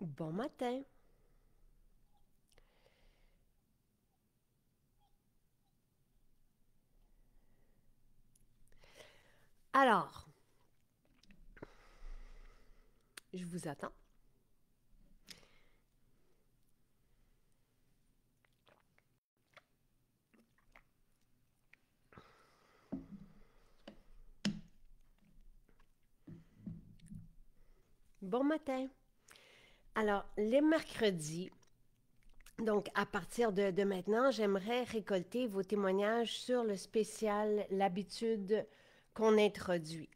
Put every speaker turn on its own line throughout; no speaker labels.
Bon matin. Alors, je vous attends. Bon matin. Alors, les mercredis, donc à partir de, maintenant, j'aimerais récolter vos témoignages sur le spécial, l'habitude qu'on introduit,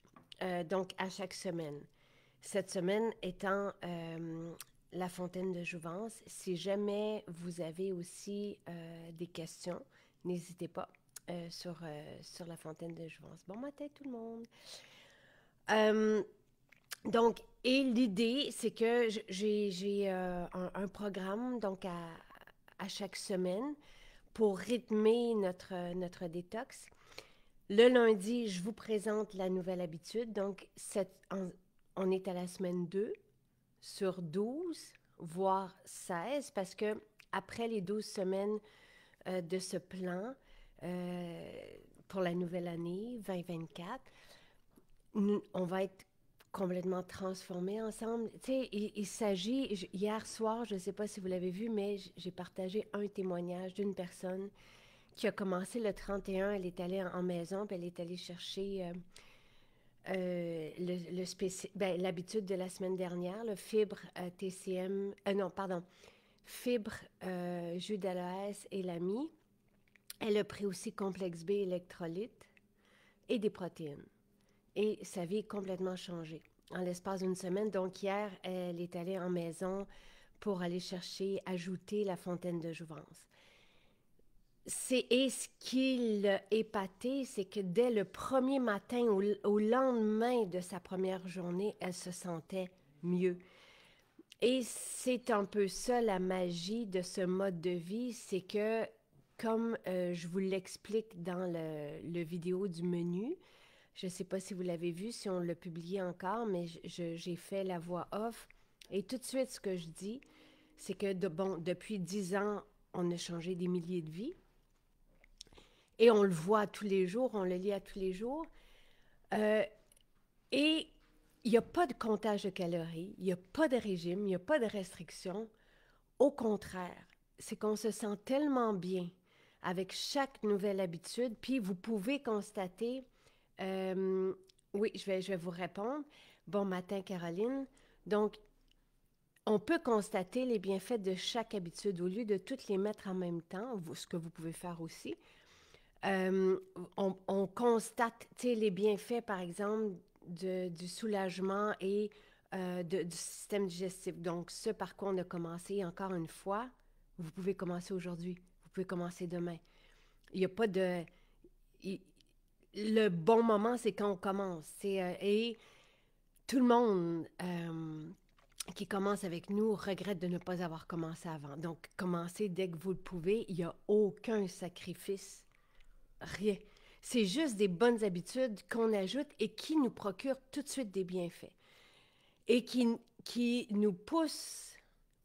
euh, donc à chaque semaine. Cette semaine étant euh, la fontaine de Jouvence. Si jamais vous avez aussi euh, des questions, n'hésitez pas sur, sur la fontaine de Jouvence. Bon matin tout le monde. Donc, et l'idée, c'est que j'ai euh, un, programme donc à, chaque semaine pour rythmer notre, notre détox. Le lundi, je vous présente la nouvelle habitude. Donc, on est à la semaine 2 sur 12, voire 16, parce que après les 12 semaines euh, de ce plan euh, pour la nouvelle année 2024, on va être complètement transformés ensemble. Tu sais, il, s'agit, hier soir, je ne sais pas si vous l'avez vu, mais j'ai partagé un témoignage d'une personne qui a commencé le 31, elle est allée en, maison, puis elle est allée chercher euh, euh ben, l'habitude de la semaine dernière, le fibre euh, TCM, euh, non, pardon, fibre jus d'aloès et l'ami. Elle a pris aussi complexe B électrolyte et des protéines et sa vie est complètement changée. En l'espace d'une semaine, donc hier, elle est allée en maison pour aller chercher, ajouter la fontaine de Jouvence. C'est, et ce qui l'a épaté, c'est que dès le premier matin, au, lendemain de sa première journée, elle se sentait mieux. Et c'est un peu ça la magie de ce mode de vie, c'est que, comme euh, je vous l'explique dans le, le vidéo du menu, je ne sais pas si vous l'avez vu, si on l'a publié encore, mais j'ai fait la voix off. Et tout de suite, ce que je dis, c'est que bon, depuis dix ans, on a changé des milliers de vies. Et on le voit tous les jours, on le lit à tous les jours. Euh, et il n'y a pas de comptage de calories, il n'y a pas de régime, il n'y a pas de restriction. Au contraire, c'est qu'on se sent tellement bien avec chaque nouvelle habitude. Puis vous pouvez constater euh, oui, je vais, je vais vous répondre. Bon matin, Caroline. Donc, on peut constater les bienfaits de chaque habitude au lieu de toutes les mettre en même temps, ce que vous pouvez faire aussi. Euh, on, constate les bienfaits, par exemple, du soulagement et euh, du système digestif. Donc, ce parcours quoi on a commencé encore une fois, vous pouvez commencer aujourd'hui, vous pouvez commencer demain. Il n'y a pas de le bon moment, c'est quand on commence. Euh, et tout le monde euh, qui commence avec nous regrette de ne pas avoir commencé avant. Donc, commencez dès que vous le pouvez. Il n'y a aucun sacrifice. Rien. C'est juste des bonnes habitudes qu'on ajoute et qui nous procurent tout de suite des bienfaits et qui, qui nous poussent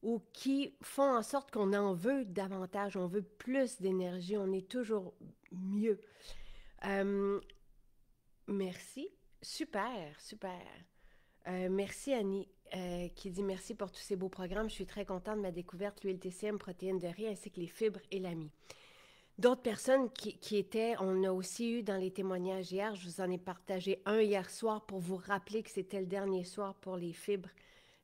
ou qui font en sorte qu'on en veut davantage, on veut plus d'énergie, on est toujours mieux. Euh, merci. Super, super. Euh, merci Annie euh, qui dit merci pour tous ces beaux programmes. Je suis très contente de ma découverte, l'huile protéines de riz ainsi que les fibres et l'ami. D'autres personnes qui, étaient, on a aussi eu dans les témoignages hier, je vous en ai partagé un hier soir pour vous rappeler que c'était le dernier soir pour les fibres,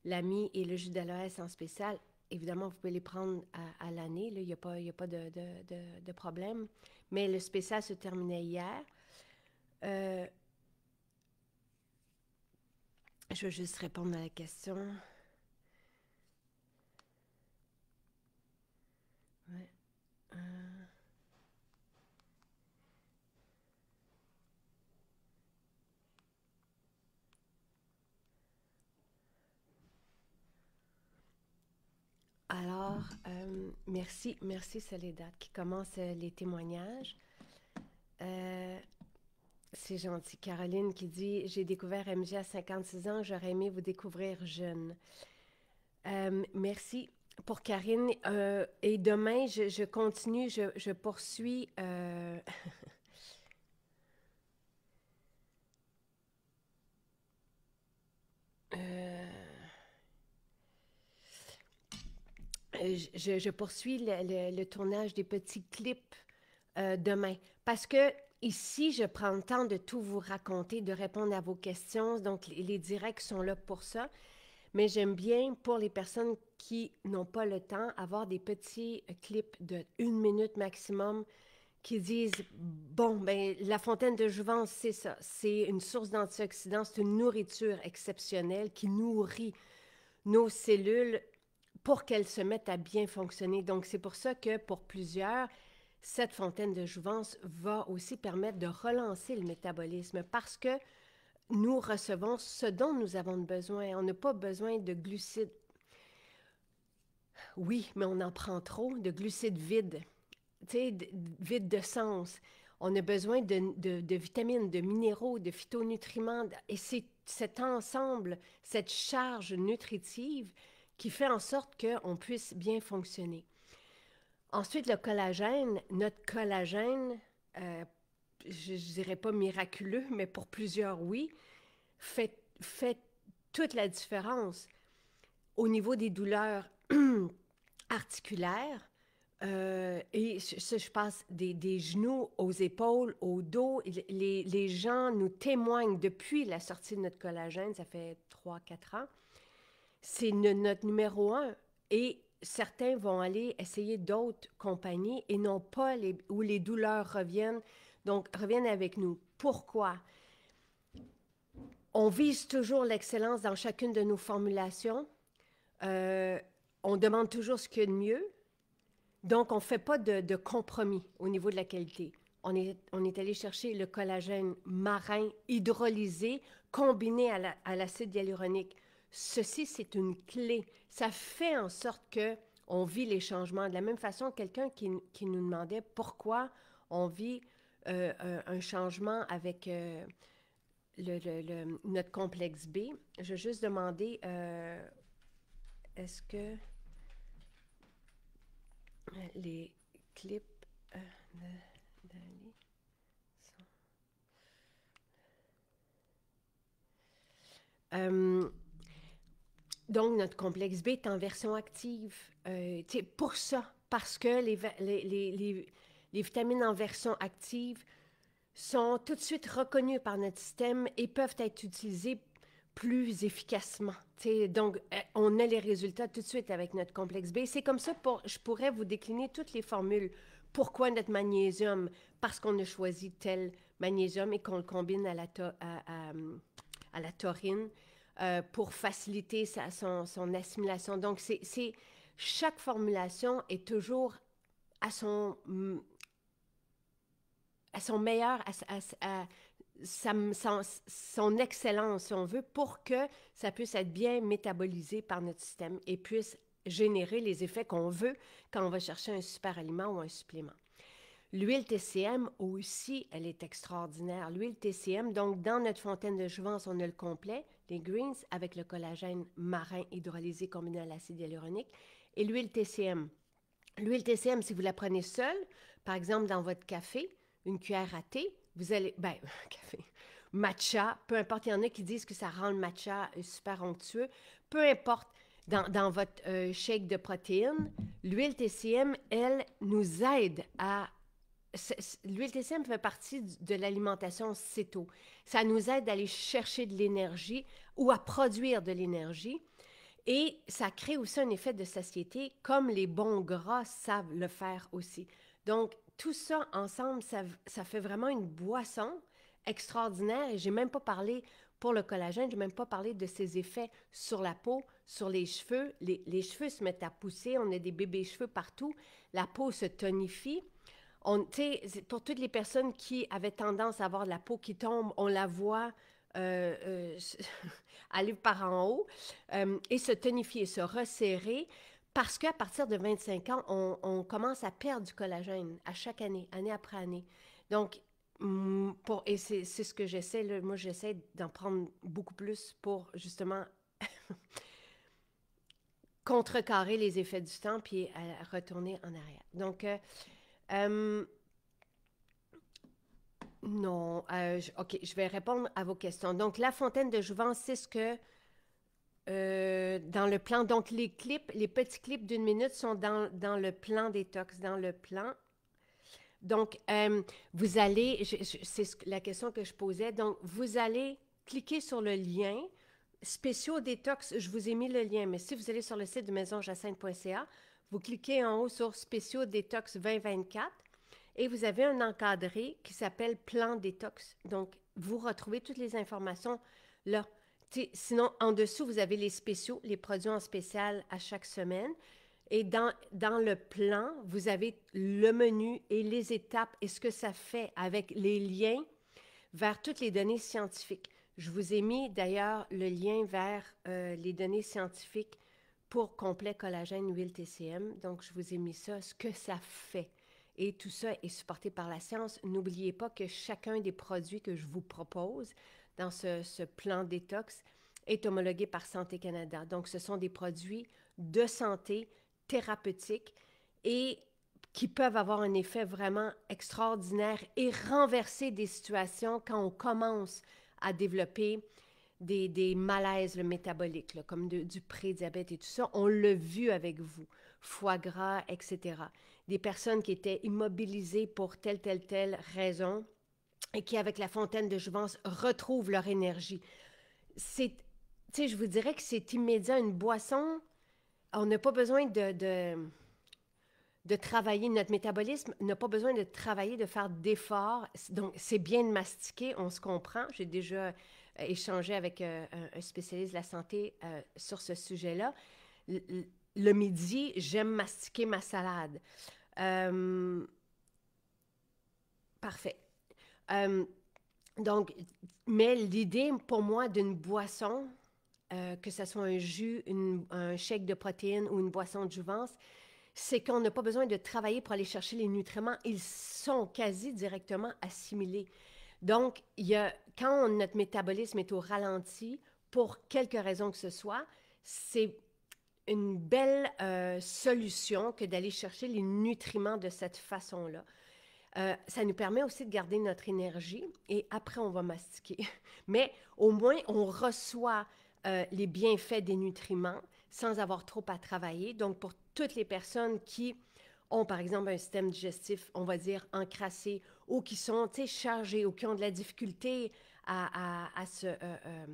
l'ami et le jus d'aloès en spécial. Évidemment, vous pouvez les prendre à, l'année, il n'y a pas, de, problème. Mais le spécial se terminait hier. Euh, je veux juste répondre à la question. Euh, Alors, euh, merci, merci Soledad qui commence euh, les témoignages. Euh, c'est gentil. Caroline qui dit J'ai découvert MG à 56 ans, j'aurais aimé vous découvrir jeune. merci pour Karine. et demain, je, continue, je poursuis. je, poursuis le, tournage des petits clips euh, demain. Parce que ici, je prends le temps de tout vous raconter, de répondre à vos questions. Donc, les, directs sont là pour ça. Mais j'aime bien, pour les personnes qui n'ont pas le temps, avoir des petits euh, clips de une minute maximum qui disent bon ben la fontaine de Jouvence c'est ça c'est une source d'antioxydants c'est une nourriture exceptionnelle qui nourrit nos cellules pour qu'elles se mettent à bien fonctionner. Donc, c'est pour ça que pour plusieurs, cette fontaine de jouvence va aussi permettre de relancer le métabolisme parce que nous recevons ce dont nous avons besoin. On n'a pas besoin de glucides. Oui, mais on en prend trop, de glucides vides, tu sais, vides de sens. On a besoin de, de vitamines, de minéraux, de phytonutriments. Et c'est cet ensemble, cette charge nutritive qui fait en sorte qu'on puisse bien fonctionner. Ensuite, le collagène, notre collagène, euh, je, ne dirais pas miraculeux, mais pour plusieurs, oui, fait, fait toute la différence au niveau des douleurs articulaires. Euh, et ça, je passe des, des, genoux aux épaules, au dos. Les, les gens nous témoignent depuis la sortie de notre collagène, ça fait 3-4 ans, c'est notre numéro un. Et certains vont aller essayer d'autres compagnies et non pas les, où les douleurs reviennent. Donc, reviennent avec nous. Pourquoi? On vise toujours l'excellence dans chacune de nos formulations. Euh, on demande toujours ce qu'il y a de mieux. Donc, on ne fait pas de, compromis au niveau de la qualité. On est, on est allé chercher le collagène marin hydrolysé combiné à l'acide hyaluronique. Ceci, c'est une clé. Ça fait en sorte que on vit les changements. De la même façon, quelqu'un qui, nous demandait pourquoi on vit euh, euh, un, changement avec euh, le, notre complexe B, je juste demandé, est-ce que les clips d'Ali sont… Donc, notre complexe B est en version active. Euh, pour ça, parce que les, vitamines en version active sont tout de suite reconnues par notre système et peuvent être utilisées plus efficacement. donc, euh, on a les résultats tout de suite avec notre complexe B. C'est comme ça, pour, je pourrais vous décliner toutes les formules. Pourquoi notre magnésium? Parce qu'on a choisi tel magnésium et qu'on le combine à la, à, à, à la taurine euh, pour faciliter sa, son, assimilation. Donc, c'est chaque formulation est toujours à son, mm, à son meilleur, à, sa, son, excellence, si on veut, pour que ça puisse être bien métabolisé par notre système et puisse générer les effets qu'on veut quand on va chercher un super aliment ou un supplément. L'huile TCM aussi, elle est extraordinaire. L'huile TCM, donc dans notre fontaine de jouvence, on a le complet les greens avec le collagène marin hydrolysé combiné à l'acide hyaluronique et l'huile TCM. L'huile TCM, si vous la prenez seule, par exemple dans votre café, une cuillère à thé, vous allez, ben, café, matcha, peu importe, il y en a qui disent que ça rend le matcha euh, super onctueux, peu importe, dans, dans votre euh, shake de protéines, l'huile TCM, elle, nous aide à L'huile TCM fait partie de l'alimentation céto. Ça nous aide à aller chercher de l'énergie ou à produire de l'énergie. Et ça crée aussi un effet de satiété, comme les bons gras savent le faire aussi. Donc, tout ça ensemble, ça, fait vraiment une boisson extraordinaire. Et j'ai même pas parlé pour le collagène, j'ai même pas parlé de ses effets sur la peau, sur les cheveux. Les, les cheveux se mettent à pousser, on a des bébés cheveux partout, la peau se tonifie pour toutes les personnes qui avaient tendance à avoir la peau qui tombe, on la voit euh, euh, aller par en haut euh, et se tonifier, se resserrer. Parce qu'à partir de 25 ans, on, commence à perdre du collagène à chaque année, année après année. Donc, pour, et c'est ce que j'essaie, moi j'essaie d'en prendre beaucoup plus pour justement contrecarrer les effets du temps puis retourner en arrière. Donc, euh, non, euh, OK, je vais répondre à vos questions. Donc, La Fontaine de Jouvence, c'est ce que euh, dans le plan. Donc, les clips, les petits clips d'une minute sont dans, le plan détox, dans le plan. Donc, vous allez, c'est la question que je posais. Donc, vous allez cliquer sur le lien spéciaux détox. Je vous ai mis le lien, mais si vous allez sur le site de maisonjacinthe.ca, vous cliquez en haut sur Spéciaux Détox 2024 et vous avez un encadré qui s'appelle Plan Détox. Donc, vous retrouvez toutes les informations là. sinon, en dessous, vous avez les spéciaux, les produits en spécial à chaque semaine. Et dans, dans le plan, vous avez le menu et les étapes et ce que ça fait avec les liens vers toutes les données scientifiques. Je vous ai mis d'ailleurs le lien vers euh, les données scientifiques pour complet collagène huile TCM. Donc, je vous ai mis ça, ce que ça fait. Et tout ça est supporté par la science. N'oubliez pas que chacun des produits que je vous propose dans ce, ce plan détox est homologué par Santé Canada. Donc, ce sont des produits de santé thérapeutiques et qui peuvent avoir un effet vraiment extraordinaire et renverser des situations quand on commence à développer des, malaises métaboliques, comme du prédiabète et tout ça. On l'a vu avec vous, foie gras, etc. Des personnes qui étaient immobilisées pour telle, telle, telle raison et qui, avec la fontaine de Jouvence, retrouvent leur énergie. C'est, je vous dirais que c'est immédiat. Une boisson, on n'a pas besoin de, de de travailler notre métabolisme, n'a pas besoin de travailler, de faire d'efforts. Donc, c'est bien de mastiquer, on se comprend. J'ai déjà euh, échanger avec euh, un, spécialiste de la santé euh, sur ce sujet-là. Le, midi, j'aime mastiquer ma salade. parfait. donc, mais l'idée pour moi d'une boisson, que ce soit un jus, un shake de protéines ou une boisson de jouvence, c'est qu'on n'a pas besoin de travailler pour aller chercher les nutriments. Ils sont quasi directement assimilés. Donc, quand notre métabolisme est au ralenti, pour quelque raison que ce soit, c'est une belle euh, solution que d'aller chercher les nutriments de cette façon-là. Euh, ça nous permet aussi de garder notre énergie et après, on va mastiquer. Mais au moins, on reçoit euh, les bienfaits des nutriments sans avoir trop à travailler. Donc, pour toutes les personnes qui ont, par exemple, un système digestif, on va dire, encrassé ou qui sont chargés ou qui ont de la difficulté à, se, euh, euh,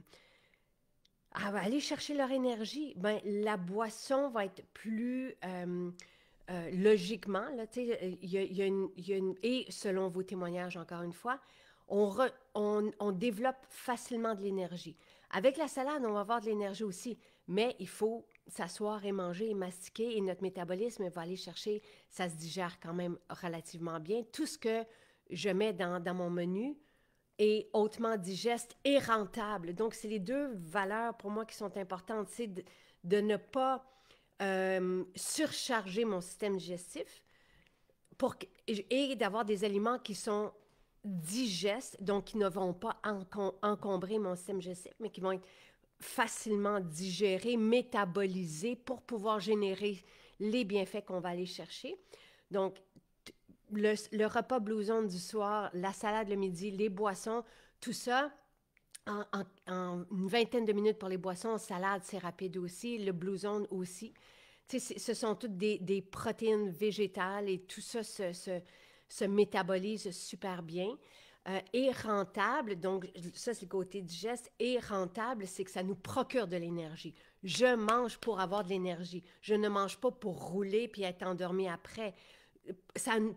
aller chercher leur énergie, ben, la boisson va être plus euh, logiquement, là, il y a, y a une, et selon vos témoignages encore une fois, on, on, on développe facilement de l'énergie. Avec la salade, on va avoir de l'énergie aussi, mais il faut s'asseoir et manger et mastiquer et notre métabolisme va aller chercher, ça se digère quand même relativement bien, tout ce que je mets dans, mon menu et hautement digeste et rentable. Donc, c'est les deux valeurs pour moi qui sont importantes. C'est de, ne pas euh, surcharger mon système digestif pour, et d'avoir des aliments qui sont digestes, donc qui ne vont pas encombrer mon système digestif, mais qui vont être facilement digérés, métabolisés pour pouvoir générer les bienfaits qu'on va aller chercher. Donc, le, repas blouson du soir, la salade le midi, les boissons, tout ça. En, une vingtaine de minutes pour les boissons, salade, c'est rapide aussi, le blouson aussi. ce sont toutes des, protéines végétales et tout ça se, se, se métabolise super bien. Euh, et rentable, donc ça c'est le côté digeste, et rentable, c'est que ça nous procure de l'énergie. Je mange pour avoir de l'énergie. Je ne mange pas pour rouler puis être endormi après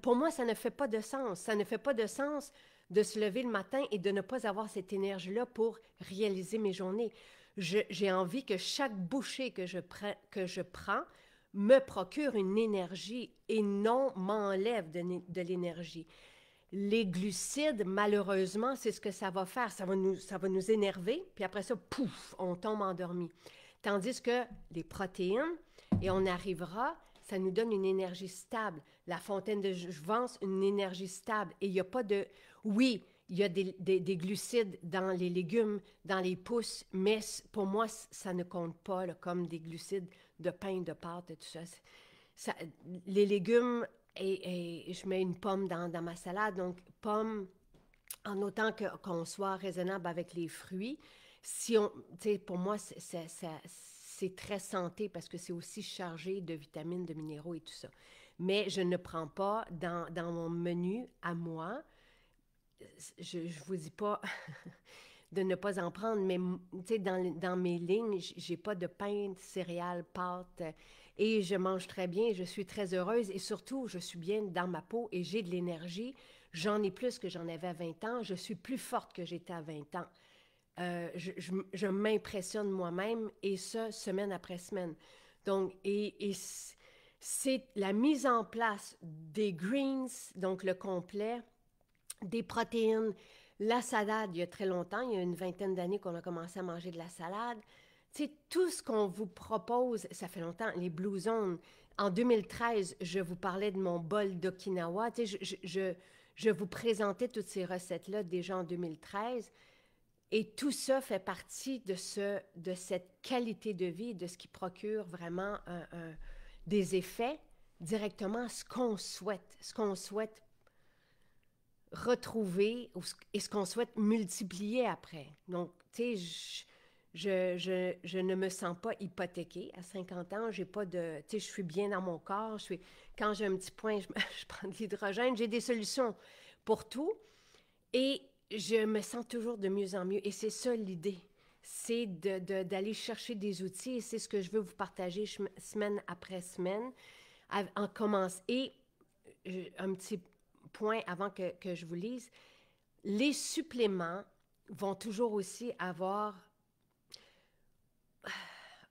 pour moi, ça ne fait pas de sens. Ça ne fait pas de sens de se lever le matin et de ne pas avoir cette énergie-là pour réaliser mes journées. J'ai envie que chaque bouchée que je, prends, me procure une énergie et non m'enlève de, l'énergie. Les glucides, malheureusement, c'est ce que ça va faire. Ça va, nous, ça va nous énerver, puis après ça, pouf, on tombe endormi. Tandis que les protéines, et on arrivera ça nous donne une énergie stable. La fontaine de jouvence, une énergie stable. Et il n'y a pas de... Oui, il y a des, des, glucides dans les légumes, dans les pousses, mais pour moi, ça ne compte pas comme des glucides de pain, de pâte et tout ça. les légumes, et, je mets une pomme dans, dans, ma salade, donc pomme, en autant qu'on soit raisonnable avec les fruits. Si on, pour moi, c'est c'est très santé parce que c'est aussi chargé de vitamines, de minéraux et tout ça. Mais je ne prends pas dans, mon menu à moi, je ne vous dis pas de ne pas en prendre, mais dans, dans mes lignes, j'ai pas de pain, de céréales, pâtes, et je mange très bien, je suis très heureuse, et surtout, je suis bien dans ma peau et j'ai de l'énergie. J'en ai plus que j'en avais à 20 ans, je suis plus forte que j'étais à 20 ans. Euh, je, je, m'impressionne moi-même et ça semaine après semaine. Donc, et, c'est la mise en place des greens, donc le complet, des protéines, la salade, il y a très longtemps, il y a une vingtaine d'années qu'on a commencé à manger de la salade. Tu sais, tout ce qu'on vous propose, ça fait longtemps, les Blue Zones. En 2013, je vous parlais de mon bol d'Okinawa. Tu sais, je, je, vous présentais toutes ces recettes-là déjà en 2013. Et tout ça fait partie de, ce, de cette qualité de vie, de ce qui procure vraiment des effets directement ce qu'on souhaite, ce qu'on souhaite retrouver et ce qu'on souhaite multiplier après. Donc, tu sais, je, ne me sens pas hypothéquée. À 50 ans, j'ai pas de... Tu sais, je suis bien dans mon corps. Je suis, quand j'ai un petit point, je, je prends de l'hydrogène. J'ai des solutions pour tout. Et je me sens toujours de mieux en mieux. Et c'est ça l'idée. C'est d'aller de, chercher des outils et c'est ce que je veux vous partager semaine après semaine. En commence. Et un petit point avant que, que je vous lise les suppléments vont toujours aussi avoir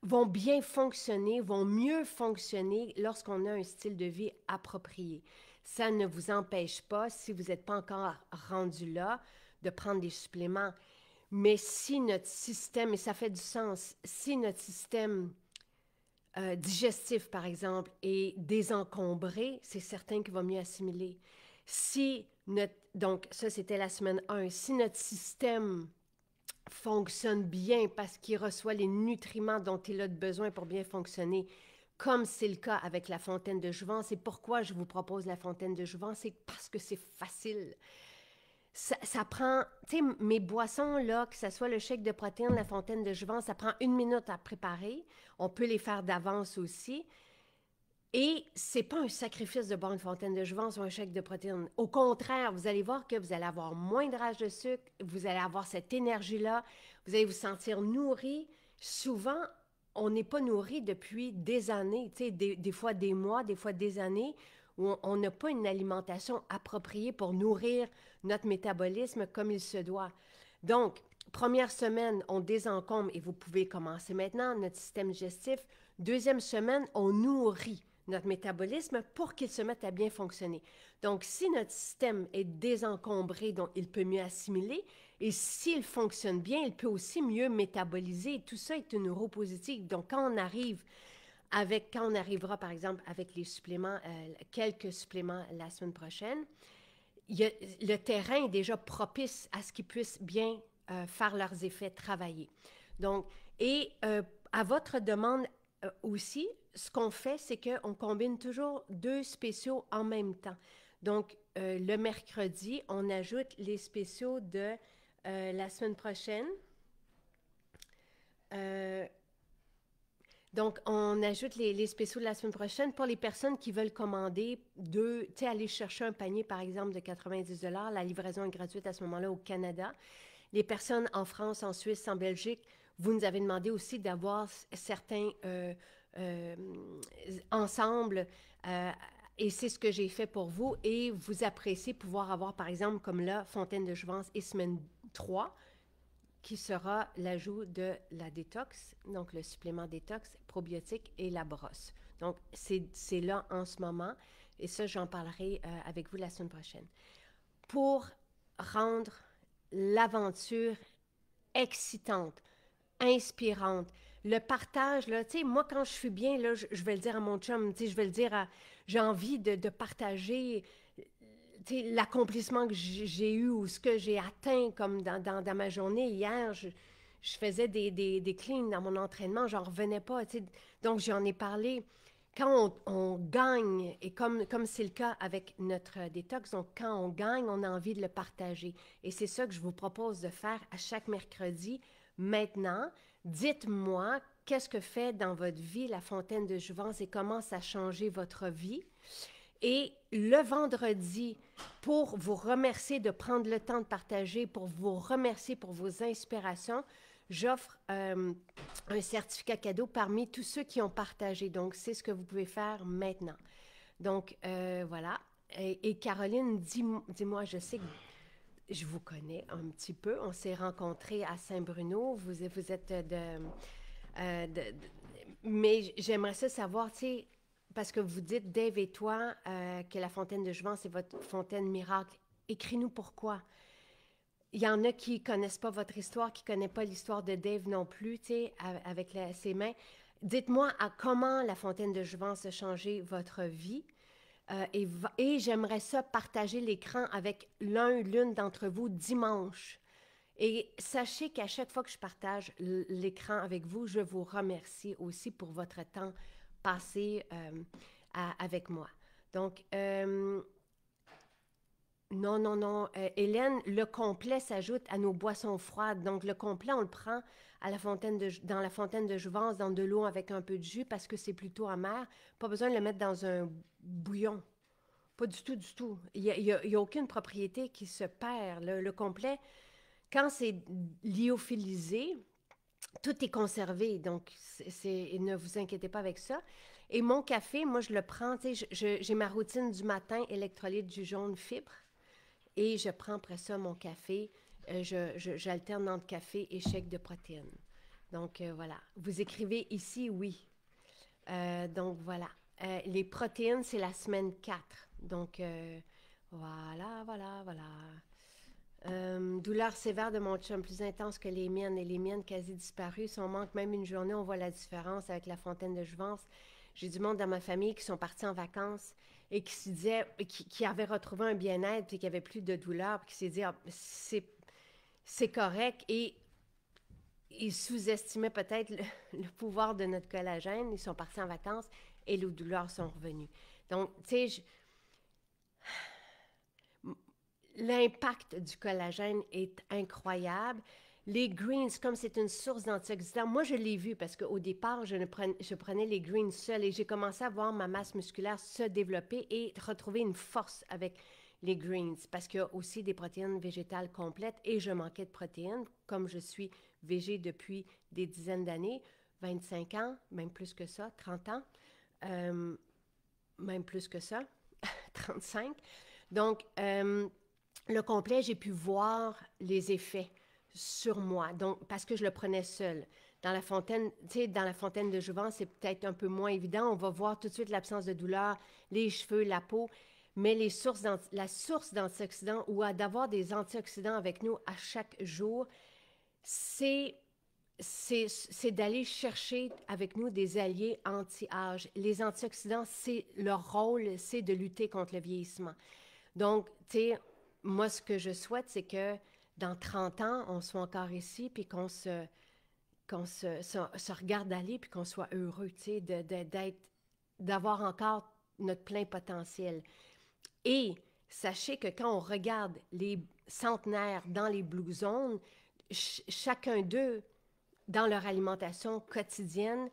vont bien fonctionner, vont mieux fonctionner lorsqu'on a un style de vie approprié. Ça ne vous empêche pas, si vous n'êtes pas encore rendu là, de prendre des suppléments. Mais si notre système, et ça fait du sens, si notre système euh, digestif, par exemple, est désencombré, c'est certain qu'il va mieux assimiler. Si notre, donc, ça, c'était la semaine 1. Si notre système fonctionne bien parce qu'il reçoit les nutriments dont il a besoin pour bien fonctionner, comme c'est le cas avec la fontaine de Jouvence. Et pourquoi je vous propose la fontaine de Jouvence, c'est parce que c'est facile ça, prend, tu sais, mes boissons, là, que ce soit le chèque de protéines, la fontaine de Jouvence, ça prend une minute à préparer. On peut les faire d'avance aussi. Et c'est pas un sacrifice de boire une fontaine de Jouvence ou un chèque de protéines. Au contraire, vous allez voir que vous allez avoir moins de rage de sucre, vous allez avoir cette énergie-là, vous allez vous sentir nourri. Souvent, on n'est pas nourri depuis des années, tu sais, des fois des mois, des fois des années où on n'a pas une alimentation appropriée pour nourrir notre métabolisme comme il se doit. Donc, première semaine, on désencombre et vous pouvez commencer maintenant notre système digestif. Deuxième semaine, on nourrit notre métabolisme pour qu'il se mette à bien fonctionner. Donc, si notre système est désencombré, donc il peut mieux assimiler, et s'il fonctionne bien, il peut aussi mieux métaboliser. Tout ça est une roue Donc, quand on arrive avec, quand on arrivera, par exemple, avec les suppléments, euh, quelques suppléments la semaine prochaine, le terrain est déjà propice à ce qu'ils puissent bien euh, faire leurs effets, travailler. Donc, et euh, à votre demande aussi, ce qu'on fait, c'est qu'on combine toujours deux spéciaux en même temps. Donc, le mercredi, on ajoute les spéciaux de la semaine prochaine. Donc, on ajoute les, les, spéciaux de la semaine prochaine pour les personnes qui veulent commander deux, tu sais, aller chercher un panier, par exemple, de 90 La livraison est gratuite à ce moment-là au Canada. Les personnes en France, en Suisse, en Belgique, vous nous avez demandé aussi d'avoir certains euh, euh ensembles. Euh, et c'est ce que j'ai fait pour vous. Et vous appréciez pouvoir avoir, par exemple, comme là, Fontaine de Jouvence et Semaine 3 qui sera l'ajout de la détox, donc le supplément détox, probiotique et la brosse. Donc, c'est là en ce moment, et ça, j'en parlerai euh, avec vous la semaine prochaine. Pour rendre l'aventure excitante, inspirante, le partage, là, tu sais, moi, quand je suis bien, là, je, vais le dire à mon chum, tu sais, je vais le dire à... J'ai envie de, de partager l'accomplissement que j'ai eu ou ce que j'ai atteint comme dans, dans, ma journée hier, je, je faisais des, des, des cleans dans mon entraînement, j'en revenais pas. Donc, j'en ai parlé. Quand on, gagne, et comme, comme c'est le cas avec notre euh, détox, quand on gagne, on a envie de le partager. Et c'est ça que je vous propose de faire à chaque mercredi. Maintenant, dites-moi qu'est-ce que fait dans votre vie la fontaine de Jouvence et comment ça a changé votre vie. Et le vendredi, pour vous remercier de prendre le temps de partager, pour vous remercier pour vos inspirations, j'offre euh, un certificat cadeau parmi tous ceux qui ont partagé. Donc, c'est ce que vous pouvez faire maintenant. Donc, euh, voilà. Et, Caroline, dis-moi, je sais que je vous connais un petit peu. On s'est rencontrés à Saint-Bruno. Vous, vous êtes euh, de, de mais j'aimerais ça savoir, tu sais, parce que vous dites, Dave et toi, euh, que la fontaine de Jouvence, c'est votre fontaine miracle. Écris-nous pourquoi. Il y en a qui connaissent pas votre histoire, qui connaissent pas l'histoire de Dave non plus, tu sais, avec ses mains. Dites-moi à comment la fontaine de Jouvence a changé votre vie. Euh, et, et j'aimerais ça partager l'écran avec l'un, l'une d'entre vous dimanche. Et sachez qu'à chaque fois que je partage l'écran avec vous, je vous remercie aussi pour votre temps passer euh, avec moi. Donc, euh, non, non, non. Euh, Hélène, le complet s'ajoute à nos boissons froides. Donc, le complet, on le prend à la fontaine dans la fontaine de Jouvence, dans de l'eau avec un peu de jus parce que c'est plutôt amer. Pas besoin de le mettre dans un bouillon. Pas du tout, du tout. Il n'y a, aucune propriété qui se perd. Le, le complet, quand c'est lyophilisé, tout est conservé, donc ne vous inquiétez pas avec ça. Et mon café, moi, je le prends, tu sais, j'ai ma routine du matin, électrolyte du jaune fibre, et je prends après ça mon café. Euh, j'alterne entre café et chèque de protéines. Donc, euh, voilà. Vous écrivez ici, oui. Euh, donc, voilà. les protéines, c'est la semaine 4. Donc, voilà, voilà, voilà. Euh, douleur sévère de mon chum, plus intense que les miennes, et les miennes quasi disparues. Si on manque même une journée, on voit la différence avec la fontaine de Juvence. J'ai du monde dans ma famille qui sont partis en vacances et qui se disaient, qui, avaient retrouvé un bien-être, et qui n'avaient plus de douleur, puis qui s'est dit, ah, c'est correct. Et ils sous-estimaient peut-être le, pouvoir de notre collagène. Ils sont partis en vacances et les douleurs sont revenues. Donc, tu sais, l'impact du collagène est incroyable. Les greens, comme c'est une source d'antioxydants, moi je l'ai vu parce qu'au départ, je, ne prenais, je prenais les greens seuls et j'ai commencé à voir ma masse musculaire se développer et retrouver une force avec les greens parce qu'il y a aussi des protéines végétales complètes et je manquais de protéines comme je suis végé depuis des dizaines d'années, 25 ans, même plus que ça, 30 ans, euh, même plus que ça, 35. Donc, euh, le complet, j'ai pu voir les effets sur moi, donc parce que je le prenais seul. Dans la fontaine, tu sais, dans la fontaine de jouvence, c'est peut-être un peu moins évident. On va voir tout de suite l'absence de douleur, les cheveux, la peau, mais les sources la source d'antioxydants ou d'avoir des antioxydants avec nous à chaque jour, c'est c'est d'aller chercher avec nous des alliés anti-âge. Les antioxydants, c'est leur rôle, c'est de lutter contre le vieillissement. Donc, tu sais, moi, ce que je souhaite, c'est que dans 30 ans, on soit encore ici, puis qu'on se, se, se, regarde aller, puis qu'on soit heureux, tu sais, de, d'être, d'avoir encore notre plein potentiel. Et sachez que quand on regarde les centenaires dans les Blue Zones, chacun d'eux, dans leur alimentation quotidienne,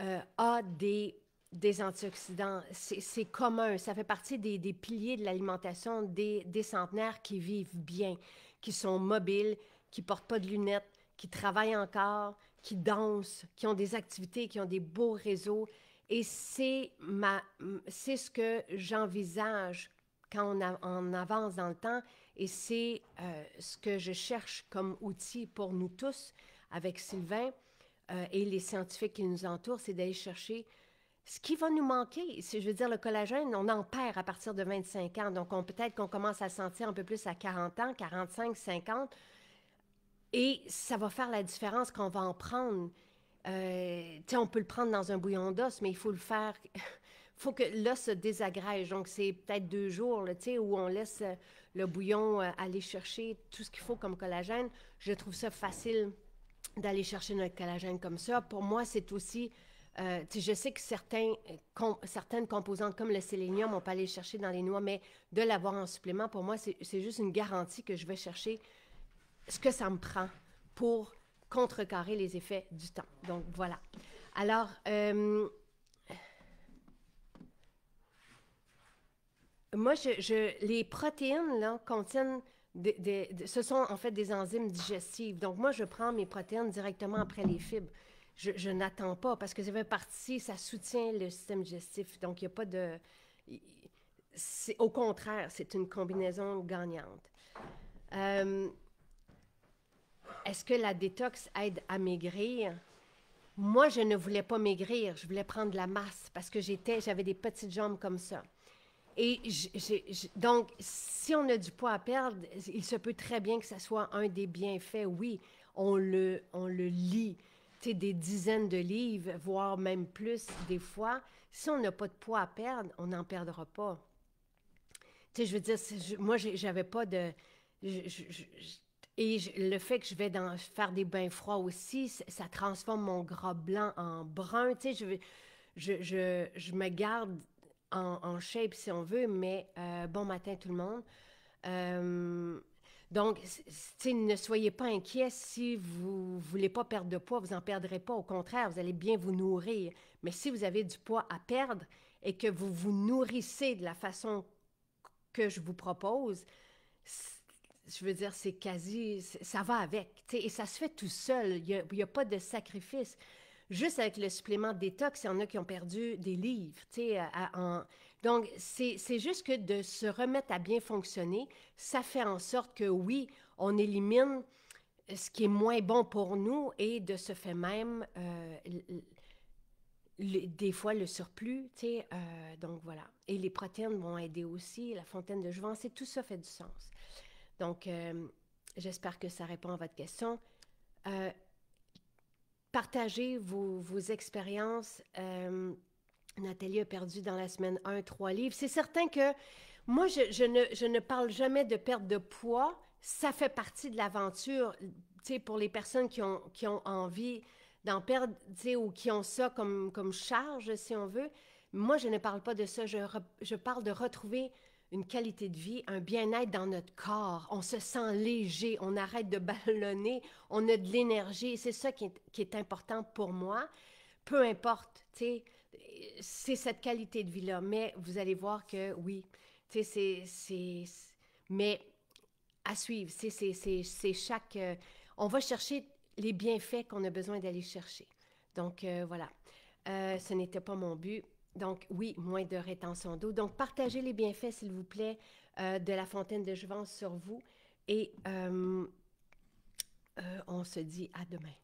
euh, a des des antioxydants. C'est commun. Ça fait partie des, des piliers de l'alimentation des, des, centenaires qui vivent bien, qui sont mobiles, qui portent pas de lunettes, qui travaillent encore, qui dansent, qui ont des activités, qui ont des beaux réseaux. Et c'est ce que j'envisage quand on, avance dans le temps et c'est euh, ce que je cherche comme outil pour nous tous avec Sylvain euh, et les scientifiques qui nous entourent, c'est d'aller chercher ce qui va nous manquer, si je veux dire, le collagène, on en perd à partir de 25 ans. Donc, peut-être qu'on commence à sentir un peu plus à 40 ans, 45, 50. Et ça va faire la différence qu'on va en prendre. Euh, tu sais, on peut le prendre dans un bouillon d'os, mais il faut le faire. Il faut que l'os se désagrège. Donc, c'est peut-être deux jours, tu sais, où on laisse euh, le bouillon euh, aller chercher tout ce qu'il faut comme collagène. Je trouve ça facile d'aller chercher notre collagène comme ça. Pour moi, c'est aussi euh, je sais que certains, euh, certaines composantes comme le sélénium, on peut aller chercher dans les noix, mais de l'avoir en supplément, pour moi, c'est juste une garantie que je vais chercher ce que ça me prend pour contrecarrer les effets du temps. Donc voilà. Alors, euh, moi, les protéines contiennent ce sont en fait des enzymes digestives. Donc, moi, je prends mes protéines directement après les fibres je, n'attends pas parce que ça fait partie, ça soutient le système digestif. Donc, il n'y a pas de. C'est, au contraire, c'est une combinaison gagnante. Euh, est-ce que la détox aide à maigrir? Moi, je ne voulais pas maigrir, je voulais prendre de la masse parce que j'étais, j'avais des petites jambes comme ça. Et donc, si on a du poids à perdre, il se peut très bien que ça soit un des bienfaits. Oui, on le, on le lit des dizaines de livres, voire même plus des fois, si on n'a pas de poids à perdre, on n'en perdra pas. Tu sais, je veux dire, moi, j'avais pas de... et le fait que je vais dans, faire des bains froids aussi, ça transforme mon gras blanc en brun. Tu sais, je, me garde en, shape si on veut, mais euh, bon matin tout le monde. Euh, donc, ne soyez pas inquiets si vous ne voulez pas perdre de poids, vous n'en perdrez pas. Au contraire, vous allez bien vous nourrir. Mais si vous avez du poids à perdre et que vous vous nourrissez de la façon que je vous propose, je veux dire, c'est quasi, ça va avec. Et ça se fait tout seul. Il n'y a, pas de sacrifice. Juste avec le supplément détox, il y en a qui ont perdu des livres. en, donc, c'est juste que de se remettre à bien fonctionner, ça fait en sorte que oui, on élimine ce qui est moins bon pour nous et de ce fait même, euh, des fois, le surplus, tu sais, euh, donc voilà. Et les protéines vont aider aussi, la fontaine de jouvence, tout ça fait du sens. Donc, euh, j'espère que ça répond à votre question. partagez vos, vos expériences. Nathalie a perdu dans la semaine 1 trois livres. C'est certain que moi, je, ne, parle jamais de perte de poids. Ça fait partie de l'aventure, tu sais, pour les personnes qui ont, ont envie d'en perdre, tu sais, ou qui ont ça comme, comme charge, si on veut. Moi, je ne parle pas de ça. Je, parle de retrouver une qualité de vie, un bien-être dans notre corps. On se sent léger, on arrête de ballonner, on a de l'énergie. C'est ça qui est, qui est important pour moi. Peu importe, tu sais, c'est cette qualité de vie-là. Mais vous allez voir que oui, tu sais, c'est. Mais à suivre, c'est chaque. Euh, on va chercher les bienfaits qu'on a besoin d'aller chercher. Donc, euh, voilà. Euh, ce n'était pas mon but. Donc, oui, moins de rétention d'eau. Donc, partagez les bienfaits, s'il vous plaît, de la fontaine de Jouvence sur vous. Et on se dit à demain.